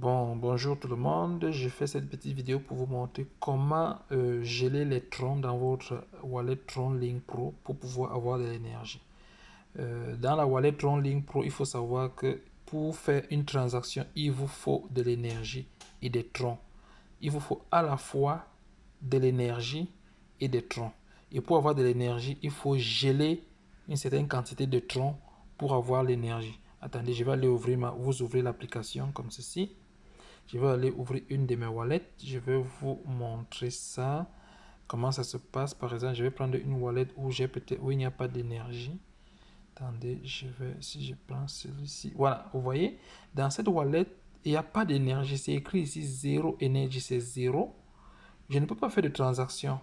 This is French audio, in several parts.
Bon, bonjour tout le monde. Je fais cette petite vidéo pour vous montrer comment euh, geler les troncs dans votre wallet Tron Link Pro pour pouvoir avoir de l'énergie. Euh, dans la wallet Tron Link Pro, il faut savoir que pour faire une transaction, il vous faut de l'énergie et des troncs. Il vous faut à la fois de l'énergie et des troncs. Et pour avoir de l'énergie, il faut geler une certaine quantité de troncs pour avoir l'énergie. Attendez, je vais aller ouvrir ma, vous ouvrir l'application comme ceci. Je vais aller ouvrir une de mes wallets. Je vais vous montrer ça. Comment ça se passe. Par exemple, je vais prendre une wallet où, peut où il n'y a pas d'énergie. Attendez, je vais, si je prends celui-ci. Voilà, vous voyez, dans cette wallet, il n'y a pas d'énergie. C'est écrit ici 0 énergie, c'est 0. Je ne peux pas faire de transaction.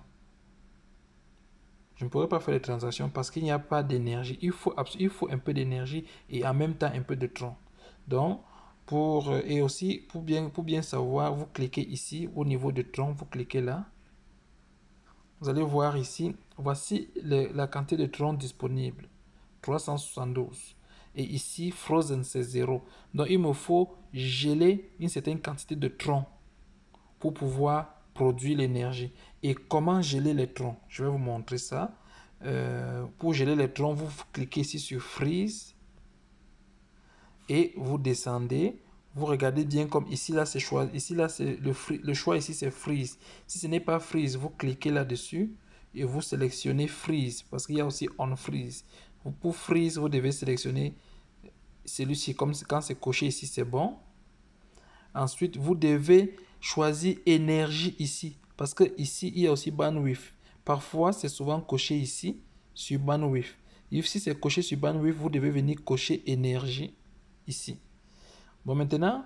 Je ne pourrais pas faire de transaction parce qu'il n'y a pas d'énergie. Il faut, il faut un peu d'énergie et en même temps un peu de temps Donc, euh, et aussi, pour bien, pour bien savoir, vous cliquez ici, au niveau de tronc, vous cliquez là. Vous allez voir ici, voici la quantité de troncs disponible. 372. Et ici, frozen, c'est 0. Donc, il me faut geler une certaine quantité de troncs pour pouvoir produire l'énergie. Et comment geler les troncs Je vais vous montrer ça. Euh, pour geler les troncs, vous cliquez ici sur Freeze et vous descendez. Vous regardez bien comme ici, là, c'est choix. Ici, là, c'est le, choix ici, c'est freeze. Si ce n'est pas freeze, vous cliquez là-dessus et vous sélectionnez freeze parce qu'il y a aussi on freeze. Vous, pour freeze, vous devez sélectionner celui-ci. Comme quand c'est coché ici, c'est bon. Ensuite, vous devez choisir énergie ici parce que ici, il y a aussi bandwidth. Parfois, c'est souvent coché ici sur bandwidth. Et si c'est coché sur bandwidth, vous devez venir cocher énergie ici. Bon, maintenant,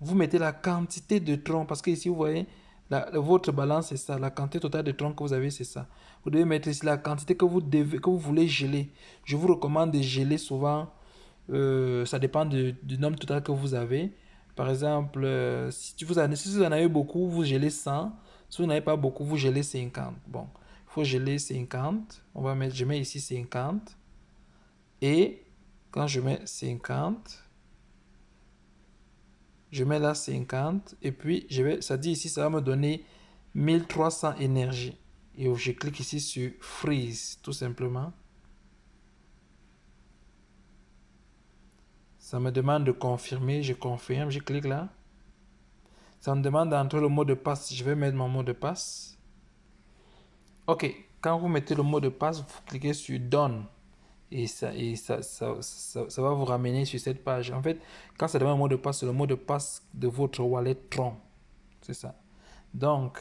vous mettez la quantité de troncs, parce que ici, vous voyez, la, votre balance, c'est ça. La quantité totale de troncs que vous avez, c'est ça. Vous devez mettre ici la quantité que vous, devez, que vous voulez geler. Je vous recommande de geler souvent. Euh, ça dépend du, nombre total que vous avez. Par exemple, euh, si, vous en, en avez beaucoup, vous gelez 100. Si vous n'avez pas beaucoup, vous gelez 50. Bon, il faut geler 50. On va mettre, je mets ici 50. Et quand je mets 50, je mets là 50 et puis je vais, ça dit ici, ça va me donner 1300 énergie. Et je clique ici sur freeze tout simplement. Ça me demande de confirmer, je confirme, je clique là. Ça me demande d'entrer le mot de passe, je vais mettre mon mot de passe. Ok, quand vous mettez le mot de passe, vous cliquez sur Done et, ça, et ça, ça, va vous ramener sur cette page. En fait, quand ça devient un mot de passe, c'est le mot de passe de votre wallet Tron. C'est ça. Donc,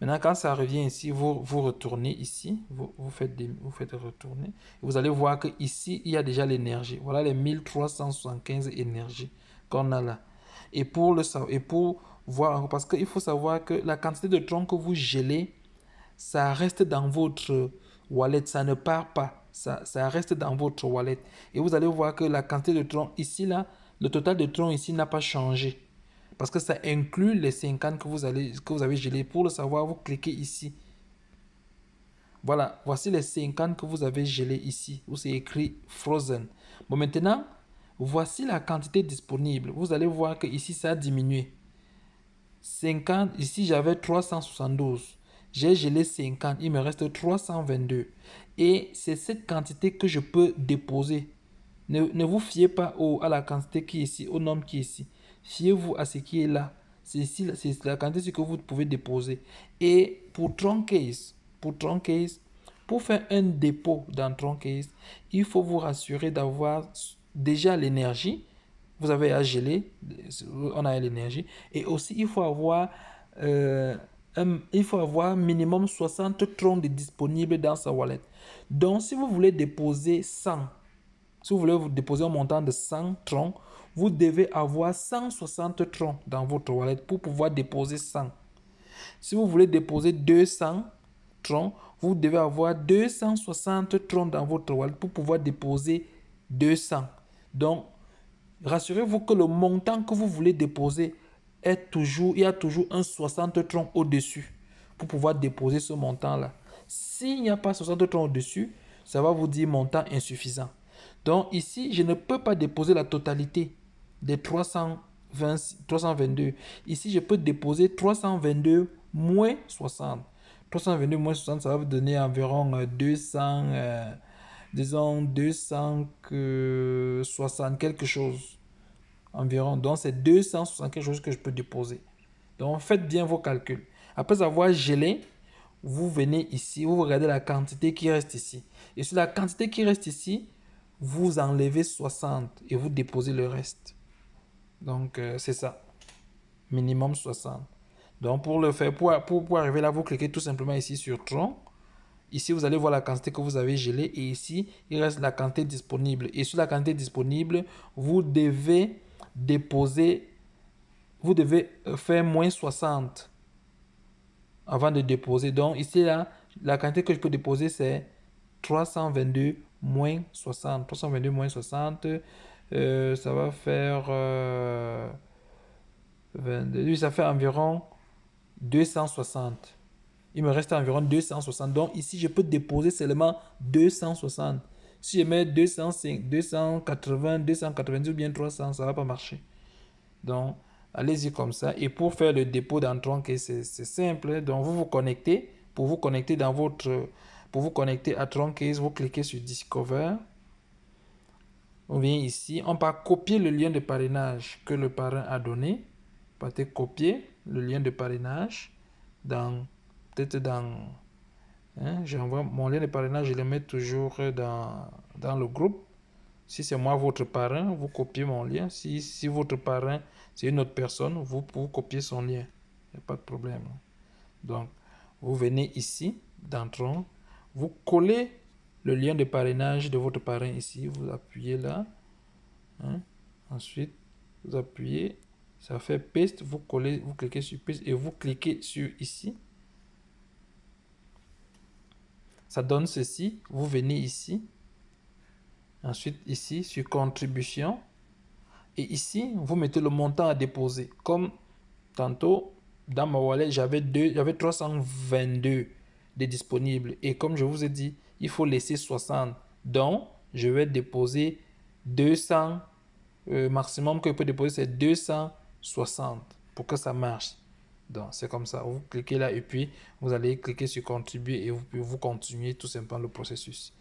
maintenant, quand ça revient ici, vous, vous retournez ici, vous, vous faites vous faites retourner. Vous allez voir que ici il y a déjà l'énergie. Voilà les 1375 énergies qu'on a là. Et pour, le, et pour voir, parce qu'il faut savoir que la quantité de Tron que vous gelez, ça reste dans votre wallet, ça ne part pas ça, ça, reste dans votre wallet. Et vous allez voir que la quantité de tronc ici, là, le total de tronc ici n'a pas changé. Parce que ça inclut les 50 que vous, allez, que vous avez gelé Pour le savoir, vous cliquez ici. Voilà, voici les 50 que vous avez gelé ici, où c'est écrit Frozen. Bon, maintenant, voici la quantité disponible. Vous allez voir que ici, ça a diminué. 50, ici j'avais 372. J'ai gelé 50, il me reste 322. Et c'est cette quantité que je peux déposer. Ne, vous fiez pas au, à la quantité qui est ici, au nombre qui est ici. Fiez-vous à ce qui est là. C'est c'est la quantité que vous pouvez déposer. Et pour Troncase, pour Troncase, pour faire un dépôt dans Troncase, il faut vous rassurer d'avoir déjà l'énergie. Vous avez à geler, on a l'énergie. Et aussi, il faut avoir... Euh, euh, il faut avoir minimum 60 troncs disponibles dans sa wallet. Donc, si vous voulez déposer 100, si vous voulez vous déposer un montant de 100 troncs, vous devez avoir 160 troncs dans votre wallet pour pouvoir déposer 100. Si vous voulez déposer 200 troncs, vous devez avoir 260 troncs dans votre wallet pour pouvoir déposer 200. Donc, rassurez-vous que le montant que vous voulez déposer toujours, il y a toujours un 60 troncs au-dessus pour pouvoir déposer ce montant-là. S'il n'y a pas 60 troncs au-dessus, ça va vous dire montant insuffisant. Donc ici, je ne peux pas déposer la totalité des 320, 322. Ici, je peux déposer 322 moins 60. 322 moins 60, ça va vous donner environ 200, euh, euh, disons 260 euh, quelque chose environ. Donc, c'est 260 choses que je peux déposer. Donc, faites bien vos calculs. Après avoir gelé, vous venez ici, vous regardez la quantité qui reste ici. Et sur la quantité qui reste ici, vous enlevez 60 et vous déposez le reste. Donc, euh, c'est ça. Minimum 60. Donc, pour le faire, pour, pour, arriver là, vous cliquez tout simplement ici sur Tronc. Ici, vous allez voir la quantité que vous avez gelée. Et ici, il reste la quantité disponible. Et sur la quantité disponible, vous devez déposer, vous devez faire moins 60 avant de déposer. Donc ici, là, la quantité que je peux déposer, c'est 322 moins 60. 322 moins 60, euh, ça va faire... Euh, ça fait environ 260. Il me reste environ 260. Donc ici, je peux déposer seulement 260. Si je mets 205, 280, 290 ou bien 300, ça ne va pas marcher. Donc, allez-y comme ça. Et pour faire le dépôt dans Troncase, c'est simple. Hein. Donc, vous vous connectez. Pour vous connecter dans votre... Pour vous connecter à Troncase, vous cliquez sur Discover. On vient ici. On va copier le lien de parrainage que le parrain a donné. Vous pouvez copier le lien de parrainage dans peut-être dans Hein, j'envoie mon lien de parrainage, je le mets toujours dans, le groupe. Si c'est moi votre parrain, vous copiez mon lien. Si, votre parrain, c'est une autre personne, vous, vous copiez son lien. Il n'y a pas de problème. Donc, vous venez ici, dans vous collez le lien de parrainage de votre parrain ici, vous appuyez là. Hein, ensuite, vous appuyez, ça fait paste, vous collez, vous cliquez sur paste et vous cliquez sur ici ça donne ceci. Vous venez ici. Ensuite, ici, sur contribution. Et ici, vous mettez le montant à déposer. Comme tantôt, dans ma wallet, j'avais 322 de disponibles. Et comme je vous ai dit, il faut laisser 60. Donc, je vais déposer 200. Euh, maximum que je peux déposer, c'est 260 pour que ça marche. Donc, c'est comme ça. Vous cliquez là et puis vous allez cliquer sur contribuer et vous, vous continuez tout simplement le processus.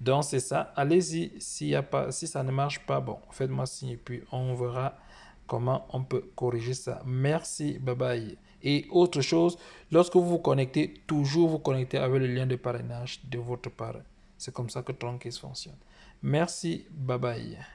Donc, c'est ça. Allez-y. S'il a pas, si ça ne marche pas, bon, faites-moi signe et puis on verra comment on peut corriger ça. Merci. Bye bye. Et autre chose, lorsque vous vous connectez, toujours vous connectez avec le lien de parrainage de votre parrain. C'est comme ça que Tronquise fonctionne. Merci. Bye bye.